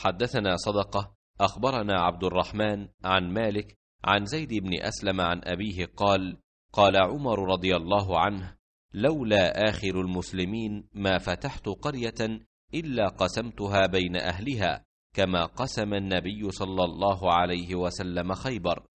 حدثنا صدقة أخبرنا عبد الرحمن عن مالك عن زيد بن أسلم عن أبيه قال قال عمر رضي الله عنه لولا آخر المسلمين ما فتحت قرية إلا قسمتها بين أهلها كما قسم النبي صلى الله عليه وسلم خيبر